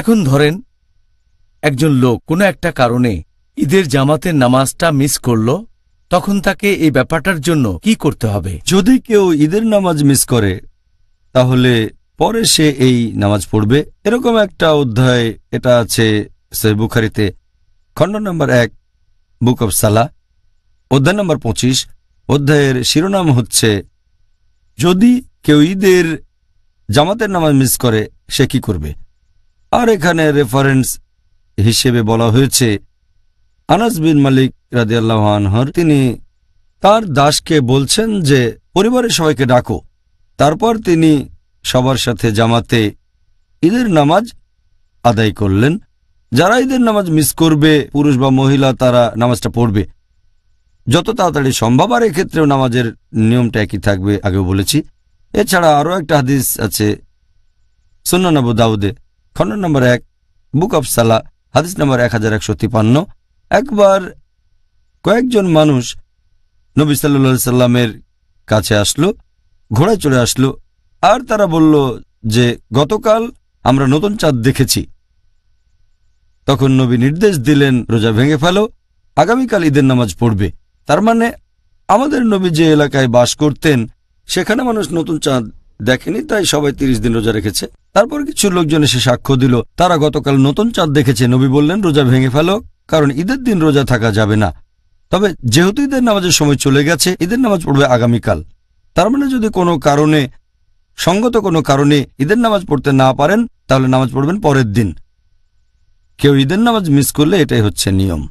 এখন ধরেন একজন লোক কোনো একটা কারণে ঈদের জামাতের নামাজটা মিস করল তখন তাকে এই ব্যাপারটার জন্য কি করতে হবে যদি কেউ ঈদের নামাজ মিস করে তাহলে পরে সে এই নামাজ পড়বে এরকম একটা অধ্যায় এটা আছে বুখারিতে খণ্ড নম্বর এক বুক অব সালা অধ্যায় নম্বর পঁচিশ অধ্যায়ের শিরোনাম হচ্ছে যদি কেউ ঈদের জামাতের নামাজ মিস করে সে কি করবে আর এখানে রেফারেন্স হিসেবে বলা হয়েছে আনাস বিন মালিক রাজিয়াল্লাহ আনহর তিনি তার দাসকে বলছেন যে পরিবারের সবাইকে ডাকো তারপর তিনি সবার সাথে জামাতে ঈদের নামাজ আদায় করলেন যারা ঈদের নামাজ মিস করবে পুরুষ বা মহিলা তারা নামাজটা পড়বে যত তাড়াতাড়ি সম্ভব আর এক্ষেত্রেও নামাজের নিয়মটা একই থাকবে আগেও বলেছি এছাড়া আরও একটা হাদিস আছে সুন্নানাবু দাউদে খন্ড নম্বর এক বুক অফ সালা হাদিস নম্বর এক হাজার একশো তিপান্ন একবার কয়েকজন মানুষ নবী সাল্লা সাল্লামের কাছে আসলো ঘোড়ায় চড়ে আসলো আর তারা বলল যে গতকাল আমরা নতুন চাঁদ দেখেছি তখন নবী নির্দেশ দিলেন রোজা ভেঙে ফেলো আগামীকাল ঈদের নামাজ পড়বে তার মানে আমাদের নবী যে এলাকায় বাস করতেন সেখানে মানুষ নতুন চাঁদ দেখেনি তাই সবাই তিরিশ দিন রোজা রেখেছে তারপর কিছু লোকজন এসে সাক্ষ্য দিল তারা গতকাল নতুন চাঁদ দেখেছে নবী বললেন রোজা ভেঙে ফেলো কারণ ঈদের দিন রোজা থাকা যাবে না তবে যেহেতু ঈদের নামাজের সময় চলে গেছে ঈদের নামাজ পড়বে আগামীকাল তার মানে যদি কোনো কারণে সঙ্গত কোনো কারণে ঈদের নামাজ পড়তে না পারেন তাহলে নামাজ পড়বেন পরের দিন কেউ ঈদের নামাজ মিস করলে এটাই হচ্ছে নিয়ম